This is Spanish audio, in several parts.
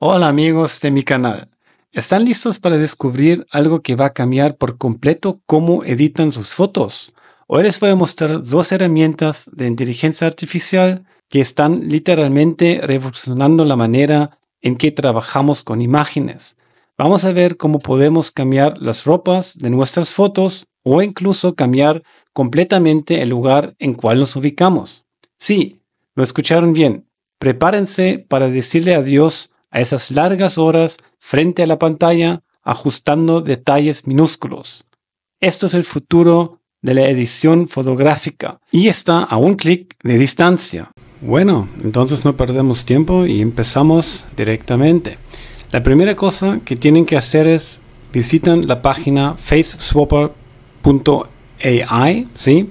Hola amigos de mi canal. ¿Están listos para descubrir algo que va a cambiar por completo cómo editan sus fotos? Hoy les voy a mostrar dos herramientas de inteligencia artificial que están literalmente revolucionando la manera en que trabajamos con imágenes. Vamos a ver cómo podemos cambiar las ropas de nuestras fotos o incluso cambiar completamente el lugar en cual nos ubicamos. Sí, lo escucharon bien. Prepárense para decirle adiós a esas largas horas frente a la pantalla ajustando detalles minúsculos. Esto es el futuro de la edición fotográfica y está a un clic de distancia. Bueno, entonces no perdemos tiempo y empezamos directamente. La primera cosa que tienen que hacer es visitan la página faceswapper.ai, ¿sí?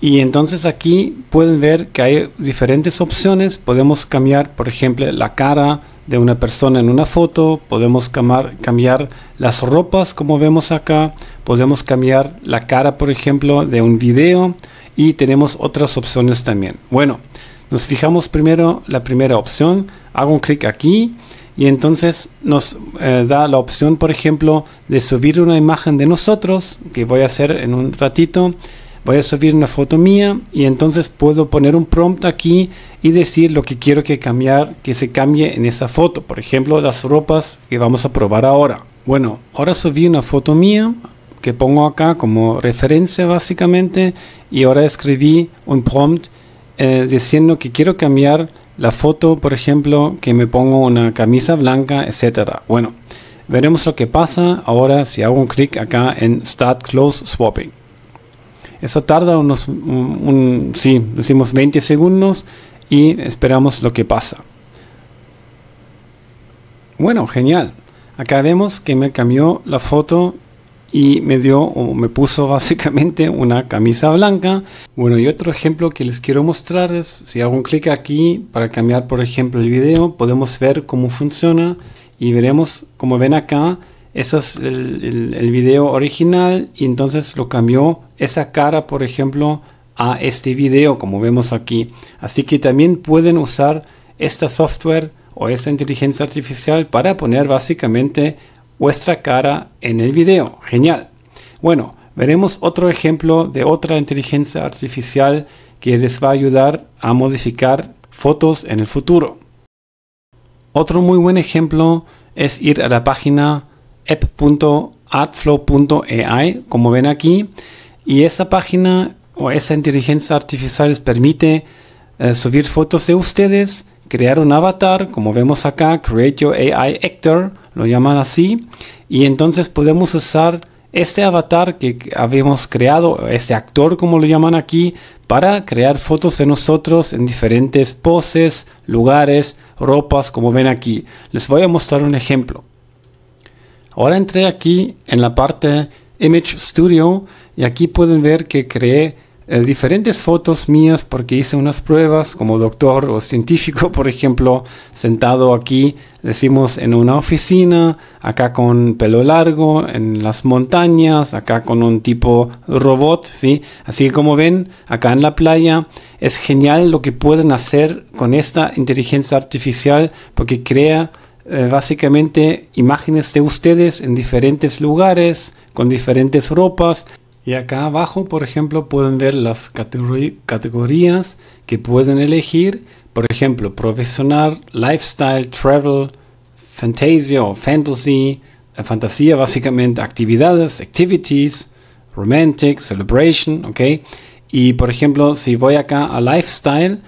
Y entonces aquí pueden ver que hay diferentes opciones. Podemos cambiar, por ejemplo, la cara, de una persona en una foto, podemos cambiar las ropas como vemos acá, podemos cambiar la cara por ejemplo de un video y tenemos otras opciones también. Bueno, nos fijamos primero la primera opción, hago un clic aquí y entonces nos eh, da la opción por ejemplo de subir una imagen de nosotros que voy a hacer en un ratito voy a subir una foto mía y entonces puedo poner un prompt aquí y decir lo que quiero que cambiar, que se cambie en esa foto. Por ejemplo, las ropas que vamos a probar ahora. Bueno, ahora subí una foto mía que pongo acá como referencia básicamente y ahora escribí un prompt eh, diciendo que quiero cambiar la foto, por ejemplo, que me pongo una camisa blanca, etcétera. Bueno, veremos lo que pasa ahora si hago un clic acá en Start Close Swapping. Eso tarda unos, un, sí, decimos 20 segundos y esperamos lo que pasa. Bueno, genial. Acá vemos que me cambió la foto y me dio o me puso básicamente una camisa blanca. Bueno, y otro ejemplo que les quiero mostrar es si hago un clic aquí para cambiar, por ejemplo, el video, podemos ver cómo funciona y veremos, como ven acá, ese es el, video original y entonces lo cambió esa cara, por ejemplo, a este video, como vemos aquí. Así que también pueden usar esta software o esta inteligencia artificial para poner básicamente vuestra cara en el video. Genial. Bueno, veremos otro ejemplo de otra inteligencia artificial que les va a ayudar a modificar fotos en el futuro. Otro muy buen ejemplo es ir a la página app.adflow.ai, como ven aquí. Y esa página o esa inteligencia artificial les permite eh, subir fotos de ustedes, crear un avatar, como vemos acá, Create Your AI Actor, lo llaman así. Y entonces podemos usar este avatar que habíamos creado, este actor como lo llaman aquí, para crear fotos de nosotros en diferentes poses, lugares, ropas, como ven aquí. Les voy a mostrar un ejemplo. Ahora entré aquí en la parte Image Studio y aquí pueden ver que creé eh, diferentes fotos mías porque hice unas pruebas como doctor o científico, por ejemplo, sentado aquí, decimos en una oficina, acá con pelo largo, en las montañas, acá con un tipo robot, ¿sí? Así que como ven, acá en la playa, es genial lo que pueden hacer con esta inteligencia artificial porque crea eh, básicamente imágenes de ustedes en diferentes lugares, con diferentes ropas. Y acá abajo, por ejemplo, pueden ver las categorías que pueden elegir. Por ejemplo, profesional, lifestyle, travel, fantasia o fantasy, fantasía básicamente, actividades, activities, romantic, celebration, ¿ok? Y por ejemplo, si voy acá a lifestyle,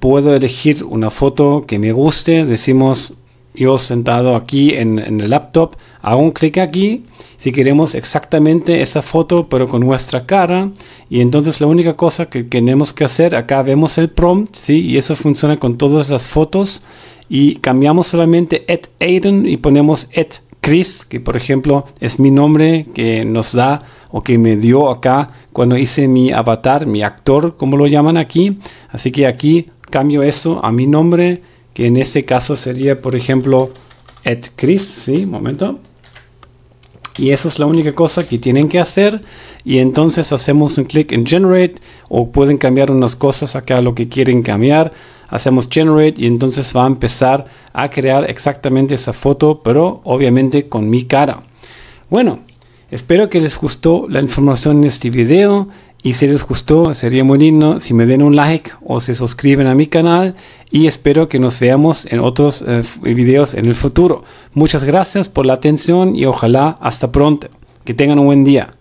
puedo elegir una foto que me guste, decimos yo sentado aquí en, el laptop, hago un clic aquí si queremos exactamente esa foto pero con nuestra cara y entonces la única cosa que tenemos que hacer, acá vemos el prompt, ¿sí? y eso funciona con todas las fotos y cambiamos solamente at Aiden y ponemos at Chris, que por ejemplo es mi nombre que nos da o que me dio acá cuando hice mi avatar, mi actor, como lo llaman aquí. Así que aquí cambio eso a mi nombre que en ese caso sería, por ejemplo, et Chris, ¿sí? Momento. Y eso es la única cosa que tienen que hacer. Y entonces hacemos un clic en Generate o pueden cambiar unas cosas acá lo que quieren cambiar. Hacemos Generate y entonces va a empezar a crear exactamente esa foto, pero obviamente con mi cara. Bueno, espero que les gustó la información en este video. Y si les gustó, sería muy lindo si me den un like o se suscriben a mi canal y espero que nos veamos en otros eh, videos en el futuro. Muchas gracias por la atención y ojalá hasta pronto. Que tengan un buen día.